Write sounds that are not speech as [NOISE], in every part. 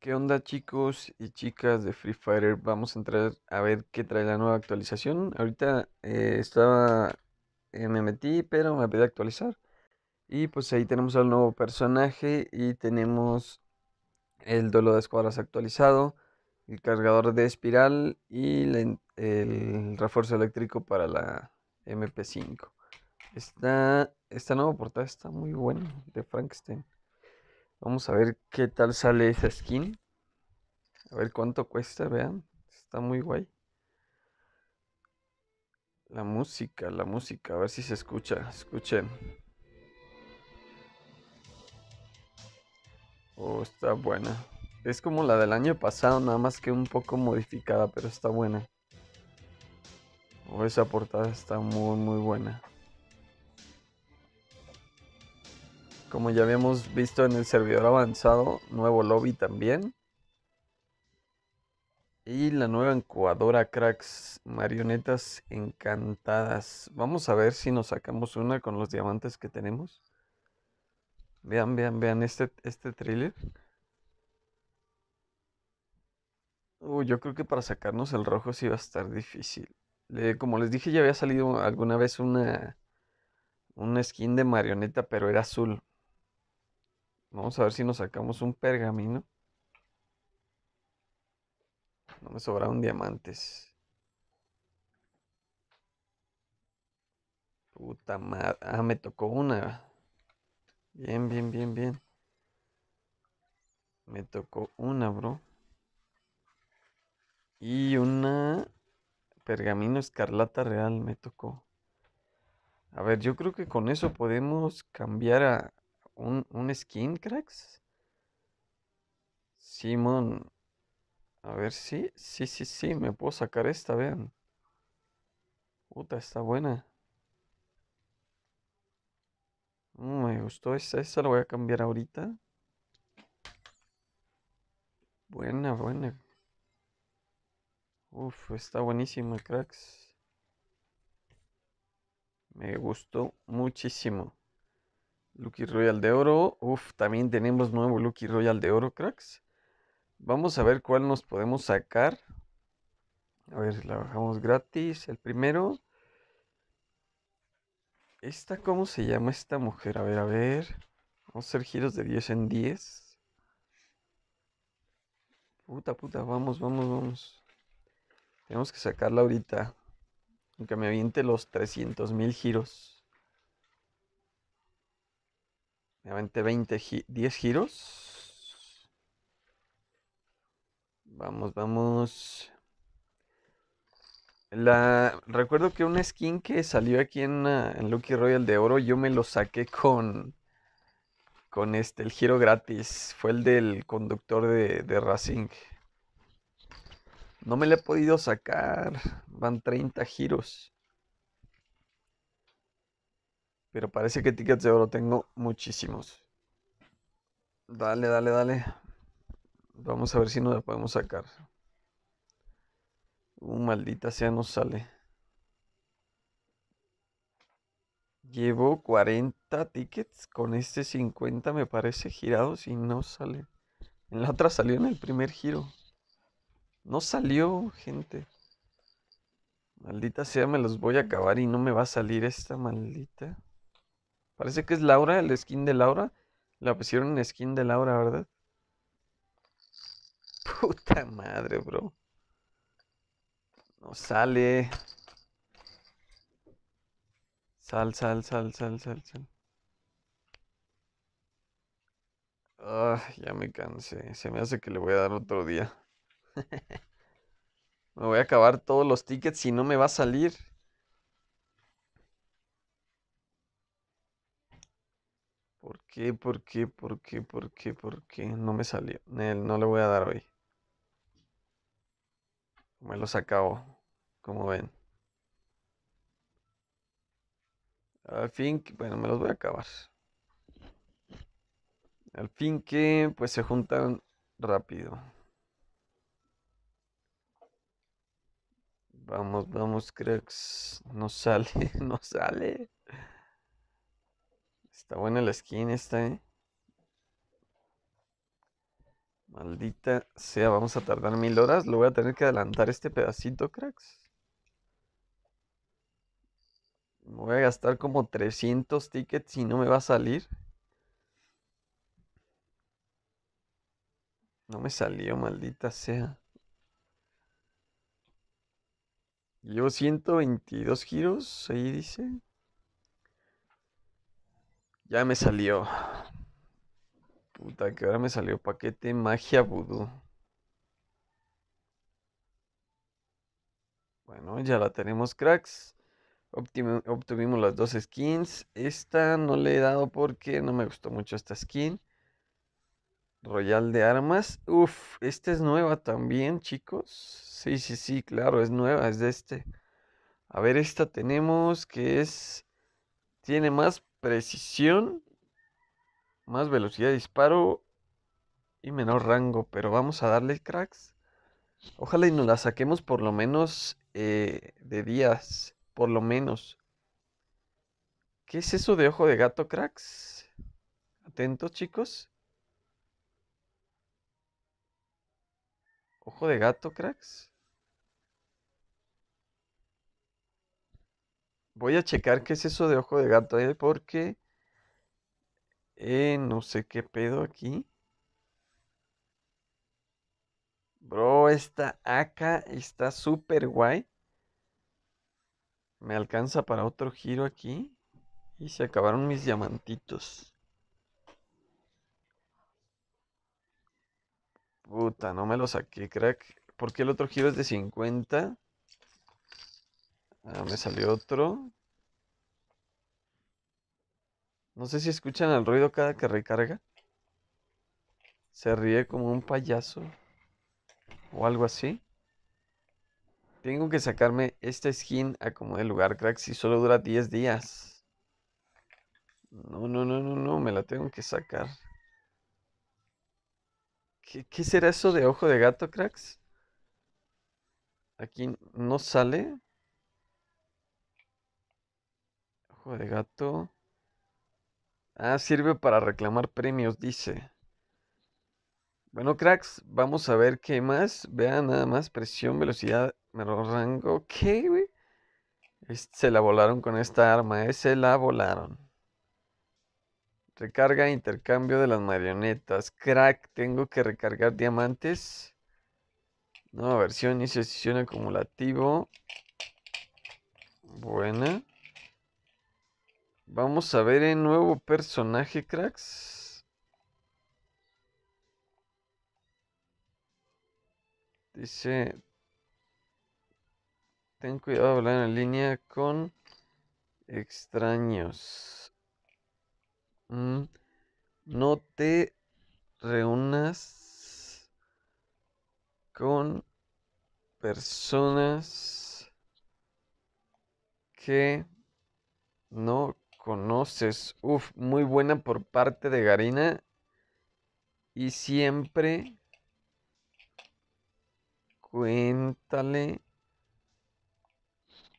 ¿Qué onda chicos y chicas de Free Fire? Vamos a entrar a ver qué trae la nueva actualización. Ahorita eh, estaba, eh, me pero me pedí actualizar. Y pues ahí tenemos al nuevo personaje y tenemos el duelo de escuadras actualizado, el cargador de espiral y el refuerzo eléctrico para la MP5. Está esta nueva portada está muy buena de Frankenstein. Vamos a ver qué tal sale esa skin. A ver cuánto cuesta, vean. Está muy guay. La música, la música. A ver si se escucha. Escuchen. Oh, está buena. Es como la del año pasado, nada más que un poco modificada, pero está buena. Oh, esa portada está muy, muy buena. Como ya habíamos visto en el servidor avanzado, nuevo lobby también. Y la nueva encuadora cracks, marionetas encantadas. Vamos a ver si nos sacamos una con los diamantes que tenemos. Vean, vean, vean este, este thriller. Uh, yo creo que para sacarnos el rojo sí va a estar difícil. como les dije, ya había salido alguna vez una, una skin de marioneta, pero era azul. Vamos a ver si nos sacamos un pergamino. No me sobraron diamantes. Puta madre. Ah, me tocó una. Bien, bien, bien, bien. Me tocó una, bro. Y una pergamino escarlata real me tocó. A ver, yo creo que con eso podemos cambiar a, un, skin, cracks. Simón. A ver si. Sí, sí, sí, sí. Me puedo sacar esta, vean. Puta, está buena. Mm, me gustó esta. Esta la voy a cambiar ahorita. Buena, buena. Uf, está buenísima, cracks. Me gustó muchísimo. Lucky Royal de oro. Uf, también tenemos nuevo Lucky Royal de oro, cracks. Vamos a ver cuál nos podemos sacar. A ver, la bajamos gratis. El primero. ¿Esta cómo se llama esta mujer? A ver, a ver. Vamos a hacer giros de 10 en 10. Puta, puta, vamos, vamos, vamos. Tenemos que sacarla ahorita. Aunque me aviente los 300 mil giros. 20, 10 giros. Vamos, vamos. La, recuerdo que una skin que salió aquí ah, en, Lucky Royal de oro, yo me lo saqué con, con este, el giro gratis. Fue el del conductor de, de Racing. No me lo he podido sacar. Van 30 giros. Pero parece que tickets de oro tengo muchísimos. Dale, dale, dale. Vamos a ver si nos la podemos sacar. Uh, maldita sea, no sale. Llevo 40 tickets con este 50 me parece girados y no sale. En la otra salió en el primer giro. No salió, gente. Maldita sea, me los voy a acabar y no me va a salir esta maldita. Parece que es Laura, el skin de Laura. La pusieron skin de Laura, ¿verdad? [LAUGHS] Puta madre, bro. No sale. Sal, sal, sal, sal, sal, sal. Ah, ya me cansé. Se me hace que le voy a dar otro día. [LAUGHS] me voy a acabar todos los tickets y no me va a salir. por qué, por qué, por qué, por qué no me salió? No le voy a dar hoy. Me los acabo, como ven. Al fin, bueno, me los voy a acabar. Al fin que, pues se juntan rápido. Vamos, vamos, cracks. No sale, [LAUGHS] no sale. Está buena la skin esta, eh. Maldita sea, vamos a tardar mil horas. Lo voy a tener que adelantar este pedacito, cracks. Me voy a gastar como 300 tickets y no me va a salir. No me salió, maldita sea. Llevo 122 giros, ahí dice. Ya me salió. Puta, que ahora me salió paquete magia vudú. Bueno, ya la tenemos, cracks. obtuvimos las dos skins. Esta no le he dado porque no me gustó mucho esta skin. Royal de armas. Uf, esta es nueva también, chicos. Sí, sí, sí, claro, es nueva, es de este. A ver, esta tenemos que es... Tiene más precisión, más velocidad de disparo y menor rango. Pero vamos a darle cracks. Ojalá y nos la saquemos por lo menos eh, de días. Por lo menos. ¿Qué es eso de ojo de gato, cracks? Atentos, chicos. Ojo de gato, cracks. voy a checar qué es eso de ojo de gato, ¿eh? porque eh, no sé qué pedo aquí. Bro, esta acá está súper guay. Me alcanza para otro giro aquí. Y se acabaron mis diamantitos. Puta, no me lo saqué, crack. ¿Por qué el otro giro es de 50. Ah, me salió otro. No sé si escuchan el ruido cada que recarga. Se ríe como un payaso o algo así. Tengo que sacarme esta skin a como de lugar, cracks, y solo dura 10 días. No, no, no, no, no, me la tengo que sacar. ¿Qué, qué será eso de ojo de gato, cracks? Aquí no sale. de gato. Ah, sirve para reclamar premios, dice. Bueno, cracks, vamos a ver qué más. Vean nada más, presión, velocidad, rango. ¿Qué, Se la volaron con esta arma, eh, se la volaron. Recarga, e intercambio de las marionetas. Crack, tengo que recargar diamantes. Nueva versión, inicio de sesión acumulativo. Buena. Vamos a ver el nuevo personaje, cracks. Dice... Ten cuidado de hablar en línea con extraños. Mm, no te reúnas con personas que no conoces. Uf, muy buena por parte de Garina. Y siempre cuéntale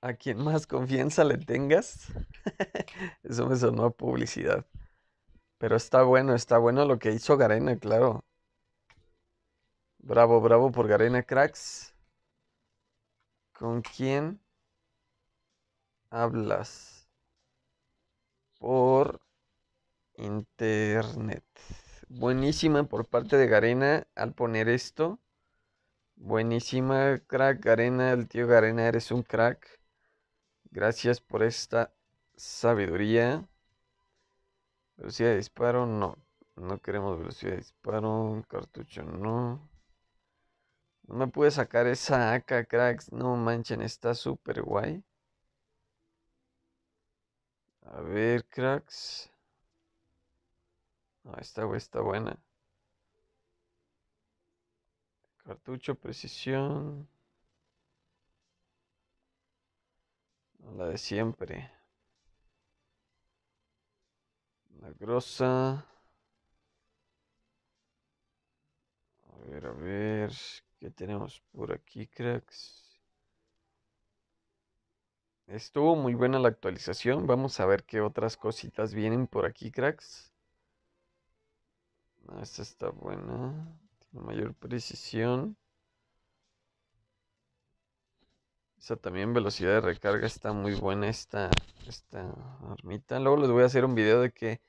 a quien más confianza le tengas. [LAUGHS] Eso me sonó a publicidad. Pero está bueno, está bueno lo que hizo Garena, claro. Bravo, bravo por Garena Cracks. ¿Con quién hablas? por internet. Buenísima por parte de Garena al poner esto. Buenísima, crack Garena, el tío Garena, eres un crack. Gracias por esta sabiduría. Velocidad de disparo, no. No queremos velocidad de disparo. Cartucho, no. No me pude sacar esa AK, cracks. No manchen, está súper guay. A ver, cracks. Ah, esta está buena. Cartucho, precisión. La de siempre. La grosa. A ver, a ver. ¿Qué tenemos por aquí, cracks? estuvo muy buena la actualización. Vamos a ver qué otras cositas vienen por aquí, cracks. Ah, esta está buena. Tiene mayor precisión. Esta también velocidad de recarga está muy buena esta, esta armita. Luego les voy a hacer un video de que,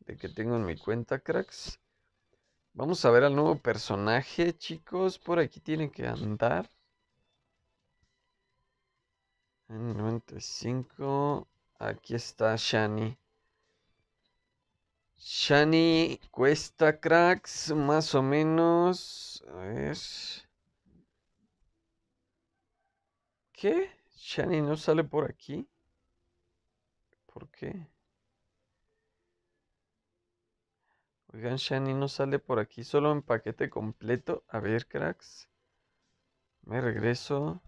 de que tengo en mi cuenta, cracks. Vamos a ver al nuevo personaje, chicos. Por aquí tiene que andar. En 95. Aquí está Shani. Shani cuesta cracks más o menos. A ver. ¿Qué? Shani no sale por aquí. ¿Por qué? Oigan, Shani no sale por aquí, solo en paquete completo. A ver, cracks. Me regreso.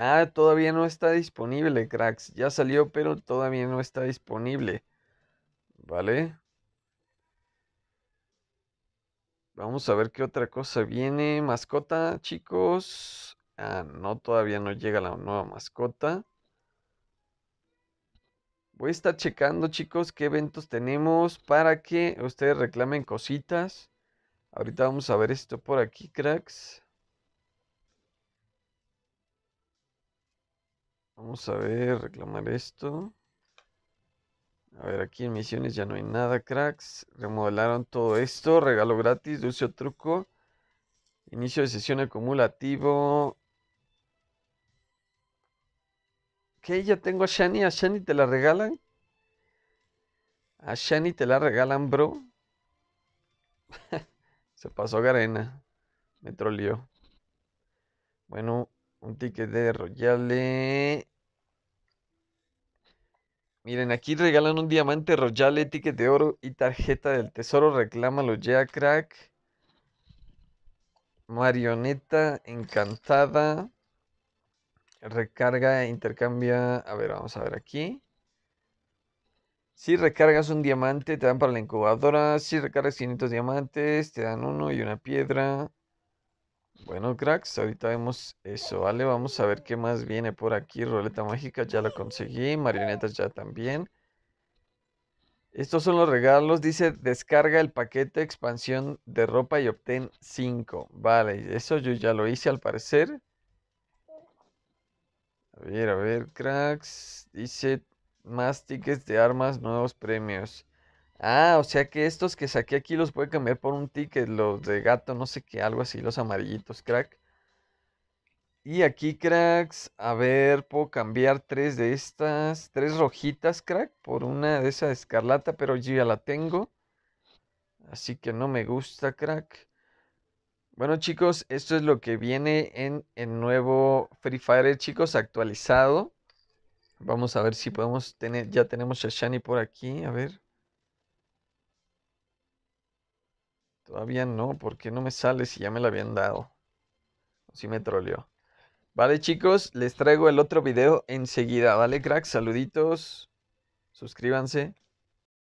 Ah, todavía no está disponible, cracks. Ya salió, pero todavía no está disponible. ¿Vale? Vamos a ver qué otra cosa viene. Mascota, chicos. Ah, no, todavía no llega la nueva mascota. Voy a estar checando, chicos, qué eventos tenemos para que ustedes reclamen cositas. Ahorita vamos a ver esto por aquí, cracks. Vamos a ver, reclamar esto. A ver, aquí en misiones ya no hay nada, cracks. Remodelaron todo esto. Regalo gratis, dulce truco. Inicio de sesión acumulativo. ¿Qué? Ya tengo a Shani. ¿A Shani te la regalan? ¿A Shani te la regalan, bro? [LAUGHS] Se pasó Garena. Me troleó. Bueno, un ticket de Royale. Miren, aquí regalan un diamante Royale, ticket de oro y tarjeta del tesoro. Reclámalo ya, crack. Marioneta encantada. Recarga, e intercambia. A ver, vamos a ver aquí. Si recargas un diamante, te dan para la incubadora. Si recargas 500 diamantes, te dan uno y una piedra. Bueno, cracks, ahorita vemos eso, ¿vale? Vamos a ver qué más viene por aquí. Roleta mágica ya la conseguí, marionetas ya también. Estos son los regalos. Dice, descarga el paquete expansión de ropa y obtén 5. Vale, eso yo ya lo hice al parecer. A ver, a ver, cracks. Dice, más tickets de armas, nuevos premios. Ah, o sea que estos que saqué aquí los puede cambiar por un ticket, los de gato, no sé qué, algo así, los amarillitos, crack. Y aquí, cracks, a ver, puedo cambiar tres de estas, tres rojitas, crack, por una de esas escarlata, pero yo ya la tengo. Así que no me gusta, crack. Bueno, chicos, esto es lo que viene en el nuevo Free Fire, chicos, actualizado. Vamos a ver si podemos tener, ya tenemos a Shani por aquí, a ver. Todavía no, porque no me sale si ya me la habían dado? O Si me troleó. Vale, chicos, les traigo el otro video enseguida. Vale, crack? saluditos. Suscríbanse.